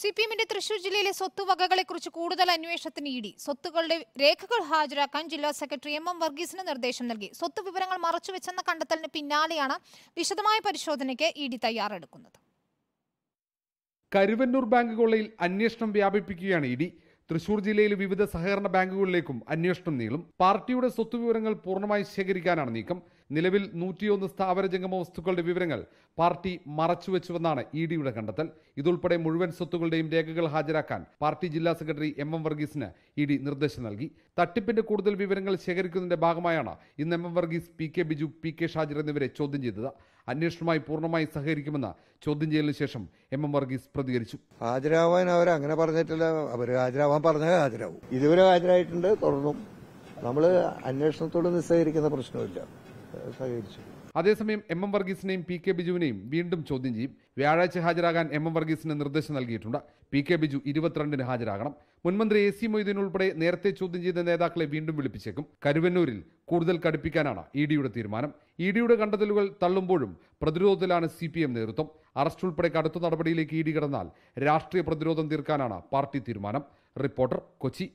C P എമ്മിന്റെ തൃശൂർ ജില്ലയിലെ സ്വത്തുവകകളെക്കുറിച്ച് കൂടുതൽ അന്വേഷണത്തിന് ഇ ഡി സ്വത്തുക്കളുടെ രേഖകൾ ഹാജരാക്കാൻ ജില്ലാ സെക്രട്ടറി എം എം വർഗീസിന് നിർദ്ദേശം നൽകി സ്വത്ത് വിവരങ്ങൾ മറച്ചുവെച്ചെന്ന കണ്ടെത്തലിന് പിന്നാലെയാണ് വിശദമായ പരിശോധനയ്ക്ക് ഇ ഡി തയ്യാറെടുക്കുന്നത് കരുവന്നൂർ ബാങ്ക് കൊള്ളയിൽ അന്വേഷണം വ്യാപിപ്പിക്കുകയാണ് ഇ ഡി തൃശൂർ ജില്ലയിലെ വിവിധ സഹകരണ ബാങ്കുകളിലേക്കും അന്വേഷണം നീളും പാർട്ടിയുടെ സ്വത്ത് വിവരങ്ങൾ പൂർണ്ണമായി ശേഖരിക്കാനാണ് നീക്കം നിലവിൽ നൂറ്റിയൊന്ന് സ്ഥാപന ജംഗമ വസ്തുക്കളുടെ വിവരങ്ങൾ പാർട്ടി മറച്ചുവെച്ചുവെന്നാണ് ഇ ഡിയുടെ കണ്ടെത്തൽ ഇതുൾപ്പെടെ മുഴുവൻ സ്വത്തുക്കളുടെയും രേഖകൾ ഹാജരാക്കാൻ പാർട്ടി ജില്ലാ സെക്രട്ടറി എം എം വർഗീസിന് ഇ ഡി നിർദ്ദേശം നൽകി തട്ടിപ്പിന്റെ കൂടുതൽ വിവരങ്ങൾ ശേഖരിക്കുന്നതിന്റെ ഭാഗമായാണ് ഇന്ന് M M Varghese P K Biju P K Shajir എന്നിവരെ ചോദ്യം ചെയ്തത് അന്വേഷണവുമായി പൂർണ്ണമായി സഹകരിക്കുമെന്ന് ചോദ്യം ചെയ്യലിന് ശേഷം എം എം വർഗീസ് പ്രതികരിച്ചു ഹാജരാവാൻ അവർ അങ്ങനെ പറഞ്ഞിട്ടില്ല അവർ ഹാജരാവാൻ പറഞ്ഞാൽ ഹാജരാവും ഇതുവരെ ഹാജരായിട്ടുണ്ട് തുടർന്നും നമ്മൾ അന്വേഷണത്തോട് നിസ്സഹകരിക്കുന്ന പ്രശ്നമില്ല സഹകരിച്ചു അതേസമയം എം എം വർഗീസിനെയും പി കെ ബിജുവിനെയും വീണ്ടും ചോദ്യം ചെയ്യും വ്യാഴാഴ്ച ഹാജരാകാൻ എം എം വർഗീസിന് നിർദ്ദേശം നൽകിയിട്ടുണ്ട് പി കെ ബിജു ഇരുപത്തിരണ്ടിന് ഹാജരാകണം മുൻമന്ത്രി എ സി മൊയ്തീൻ ഉൾപ്പെടെ നേരത്തെ ചോദ്യം ചെയ്ത നേതാക്കളെ വീണ്ടും വിളിപ്പിച്ചേക്കും കരുവന്നൂരിൽ കൂടുതൽ കടുപ്പിക്കാനാണ് ഇ ഡിയുടെ തീരുമാനം ഇ ഡിയുടെ കണ്ടെത്തലുകൾ തള്ളുമ്പോഴും പ്രതിരോധത്തിലാണ് സി പി എം നേതൃത്വം അറസ്റ്റ് ഉൾപ്പെടെ കടുത്ത നടപടിയിലേക്ക് ഇ ഡി കടന്നാൽ രാഷ്ട്രീയ പ്രതിരോധം തീർക്കാനാണ് പാർട്ടി തീരുമാനം റിപ്പോർട്ടർ കൊച്ചി